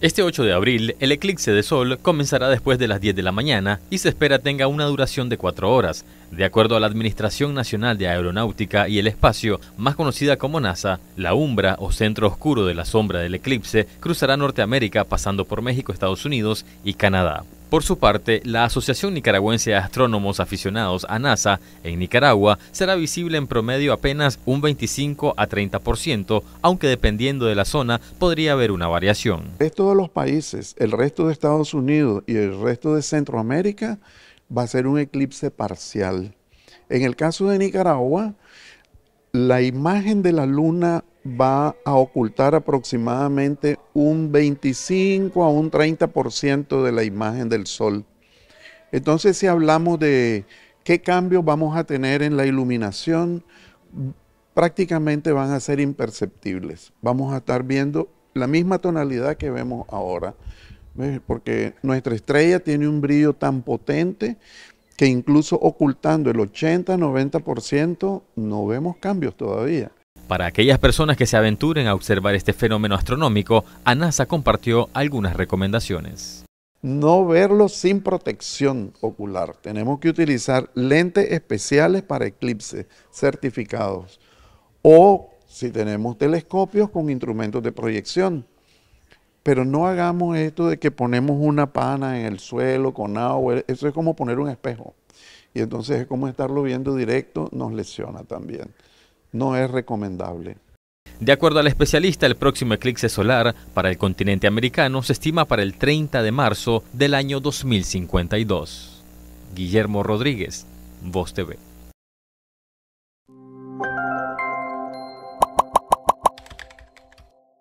Este 8 de abril, el eclipse de sol comenzará después de las 10 de la mañana y se espera tenga una duración de 4 horas. De acuerdo a la Administración Nacional de Aeronáutica y el Espacio, más conocida como NASA, la umbra o centro oscuro de la sombra del eclipse cruzará Norteamérica pasando por México, Estados Unidos y Canadá. Por su parte, la Asociación Nicaragüense de Astrónomos Aficionados a NASA en Nicaragua será visible en promedio apenas un 25 a 30%, aunque dependiendo de la zona podría haber una variación. El todos los países, el resto de Estados Unidos y el resto de Centroamérica va a ser un eclipse parcial. En el caso de Nicaragua, la imagen de la luna va a ocultar aproximadamente un 25 a un 30% de la imagen del sol. Entonces, si hablamos de qué cambios vamos a tener en la iluminación, prácticamente van a ser imperceptibles. Vamos a estar viendo la misma tonalidad que vemos ahora, porque nuestra estrella tiene un brillo tan potente que incluso ocultando el 80-90% no vemos cambios todavía. Para aquellas personas que se aventuren a observar este fenómeno astronómico, ANASA compartió algunas recomendaciones. No verlo sin protección ocular. Tenemos que utilizar lentes especiales para eclipses certificados o si tenemos telescopios con instrumentos de proyección. Pero no hagamos esto de que ponemos una pana en el suelo con agua, eso es como poner un espejo. Y entonces es como estarlo viendo directo, nos lesiona también no es recomendable. De acuerdo al especialista, el próximo eclipse solar para el continente americano se estima para el 30 de marzo del año 2052. Guillermo Rodríguez, Voz TV.